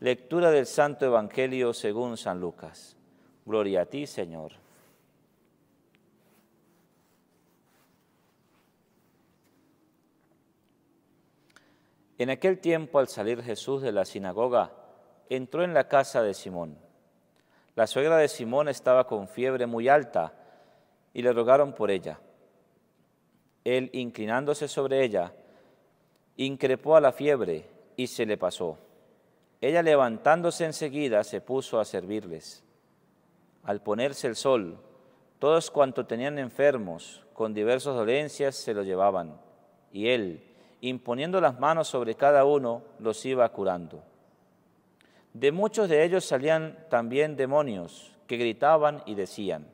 Lectura del Santo Evangelio según San Lucas. Gloria a ti, Señor. En aquel tiempo, al salir Jesús de la sinagoga, entró en la casa de Simón. La suegra de Simón estaba con fiebre muy alta y le rogaron por ella. Él, inclinándose sobre ella, increpó a la fiebre y se le pasó. Ella levantándose enseguida se puso a servirles. Al ponerse el sol, todos cuanto tenían enfermos con diversas dolencias se lo llevaban, y él, imponiendo las manos sobre cada uno, los iba curando. De muchos de ellos salían también demonios que gritaban y decían,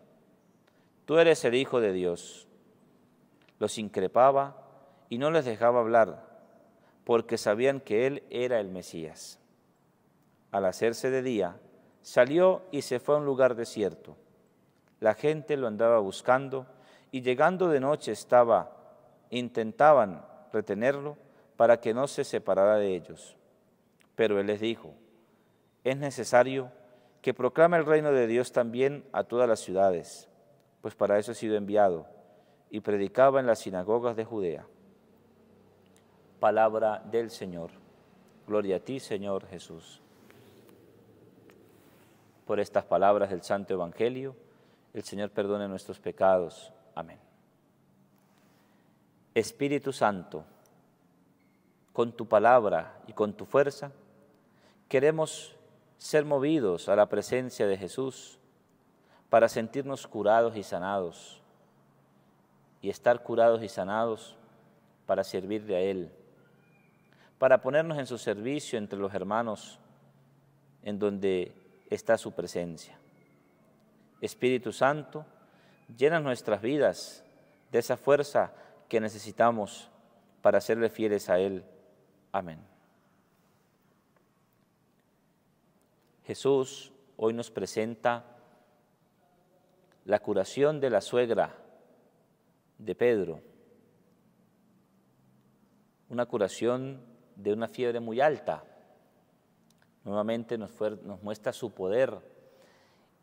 Tú eres el Hijo de Dios. Los increpaba y no les dejaba hablar, porque sabían que Él era el Mesías. Al hacerse de día, salió y se fue a un lugar desierto. La gente lo andaba buscando y llegando de noche estaba, intentaban retenerlo para que no se separara de ellos. Pero él les dijo, es necesario que proclame el reino de Dios también a todas las ciudades, pues para eso he sido enviado, y predicaba en las sinagogas de Judea. Palabra del Señor. Gloria a ti, Señor Jesús por estas palabras del Santo Evangelio. El Señor perdone nuestros pecados. Amén. Espíritu Santo, con tu palabra y con tu fuerza, queremos ser movidos a la presencia de Jesús para sentirnos curados y sanados, y estar curados y sanados para servirle a Él, para ponernos en su servicio entre los hermanos, en donde está su presencia. Espíritu Santo, llena nuestras vidas de esa fuerza que necesitamos para serle fieles a Él. Amén. Jesús hoy nos presenta la curación de la suegra de Pedro, una curación de una fiebre muy alta nuevamente nos, muestra su poder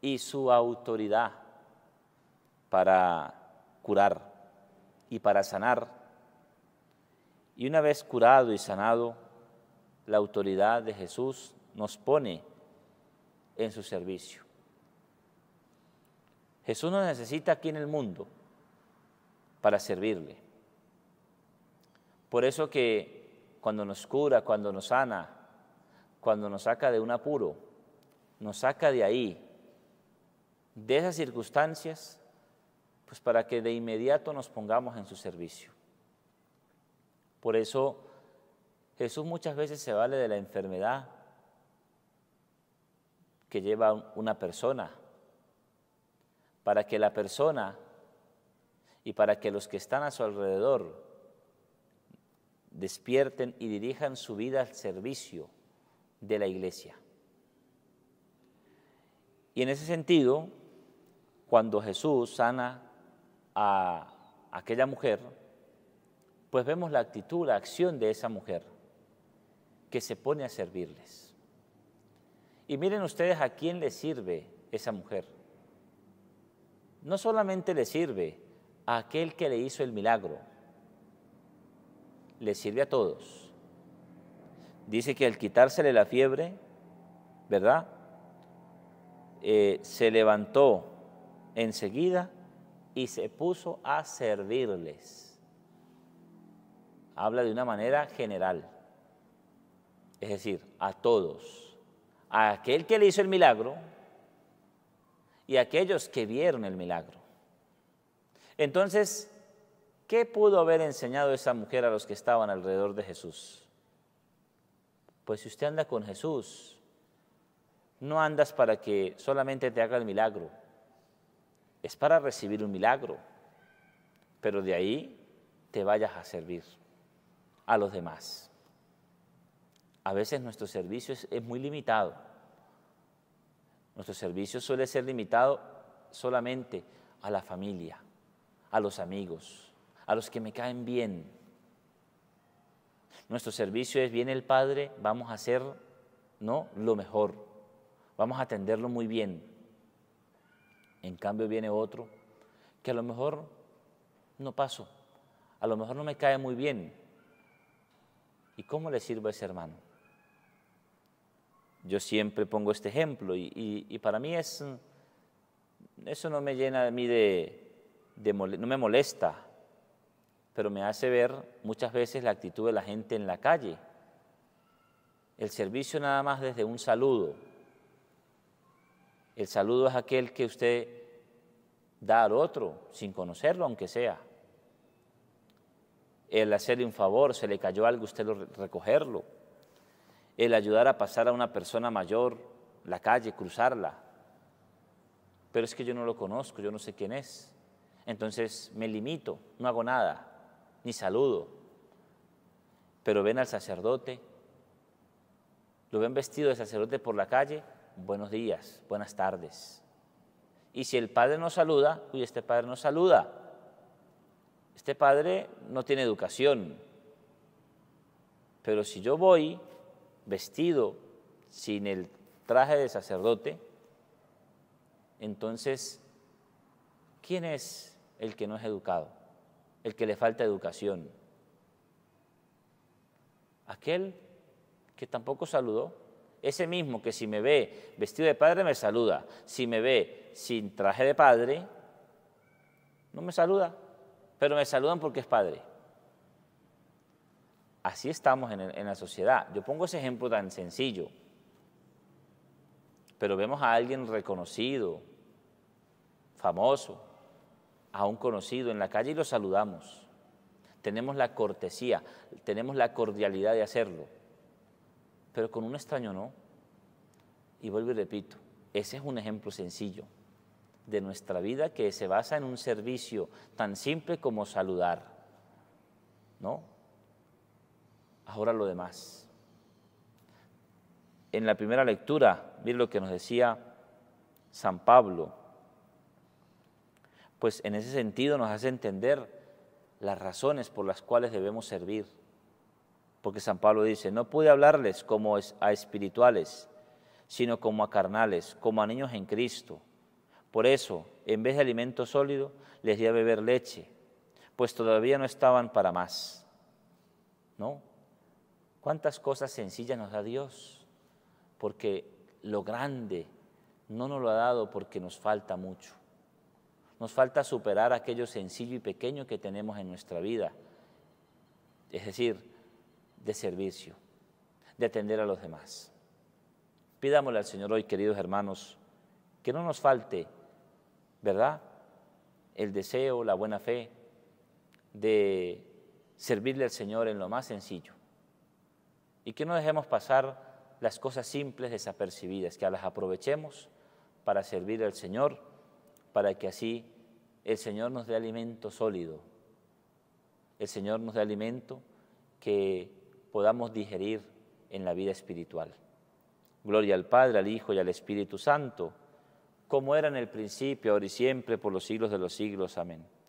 y su autoridad para curar y para sanar. Y una vez curado y sanado, la autoridad de Jesús nos pone en su servicio. Jesús nos necesita aquí en el mundo para servirle. Por eso que cuando nos cura, cuando nos sana, cuando nos saca de un apuro, nos saca de ahí, de esas circunstancias, pues para que de inmediato nos pongamos en su servicio. Por eso Jesús muchas veces se vale de la enfermedad que lleva una persona, para que la persona y para que los que están a su alrededor despierten y dirijan su vida al servicio de la iglesia. Y en ese sentido, cuando Jesús sana a aquella mujer, pues vemos la actitud, la acción de esa mujer que se pone a servirles. Y miren ustedes a quién le sirve esa mujer. No solamente le sirve a aquel que le hizo el milagro, le sirve a todos. Dice que al quitársele la fiebre, ¿verdad? Eh, se levantó enseguida y se puso a servirles. Habla de una manera general, es decir, a todos, a aquel que le hizo el milagro y a aquellos que vieron el milagro. Entonces, ¿qué pudo haber enseñado esa mujer a los que estaban alrededor de Jesús? Pues si usted anda con Jesús, no andas para que solamente te haga el milagro, es para recibir un milagro, pero de ahí te vayas a servir a los demás. A veces nuestro servicio es, muy limitado. Nuestro servicio suele ser limitado solamente a la familia, a los amigos, a los que me caen bien, nuestro servicio es, viene el Padre, vamos a hacer ¿no? lo mejor, vamos a atenderlo muy bien. En cambio viene otro que a lo mejor no paso, a lo mejor no me cae muy bien. ¿Y cómo le sirvo a ese hermano? Yo siempre pongo este ejemplo y, para mí es, eso no me llena a mí de, de no me molesta, pero me hace ver muchas veces la actitud de la gente en la calle. El servicio nada más desde un saludo. El saludo es aquel que usted da al otro sin conocerlo, aunque sea. El hacerle un favor, se le cayó algo, usted lo recogerlo. El ayudar a pasar a una persona mayor la calle, cruzarla. Pero es que yo no lo conozco, yo no sé quién es. Entonces me limito, no hago nada ni saludo. Pero ven al sacerdote, lo ven vestido de sacerdote por la calle, buenos días, buenas tardes. Y si el padre no saluda, uy, este padre no saluda. Este padre no tiene educación. Pero si yo voy vestido sin el traje de sacerdote, entonces, ¿quién es el que no es educado? el que le falta educación, aquel que tampoco saludó, ese mismo que si me ve vestido de padre me saluda, si me ve sin traje de padre, no me saluda, pero me saludan porque es padre. Así estamos en, la sociedad. Yo pongo ese ejemplo tan sencillo, pero vemos a alguien reconocido, famoso, a un conocido en la calle y lo saludamos. Tenemos la cortesía, tenemos la cordialidad de hacerlo. Pero con un extraño no. Y vuelvo y repito, ese es un ejemplo sencillo de nuestra vida que se basa en un servicio tan simple como saludar. ¿No? Ahora lo demás. En la primera lectura, miren lo que nos decía San Pablo pues en ese sentido nos hace entender las razones por las cuales debemos servir. Porque San Pablo dice, no pude hablarles como a espirituales, sino como a carnales, como a niños en Cristo. Por eso, en vez de alimento sólido, les di a beber leche, pues todavía no estaban para más. ¿No? ¿Cuántas cosas sencillas nos da Dios? Porque lo grande no nos lo ha dado porque nos falta mucho. Nos falta superar aquello sencillo y pequeño que tenemos en nuestra vida, es decir, de servicio, de atender a los demás. Pidámosle al Señor hoy, queridos hermanos, que no nos falte, ¿verdad? El deseo, la buena fe de servirle al Señor en lo más sencillo. Y que no dejemos pasar las cosas simples desapercibidas, que las aprovechemos para servir al Señor, para que así el Señor nos dé alimento sólido, el Señor nos dé alimento que podamos digerir en la vida espiritual. Gloria al Padre, al Hijo y al Espíritu Santo, como era en el principio, ahora y siempre, por los siglos de los siglos. Amén.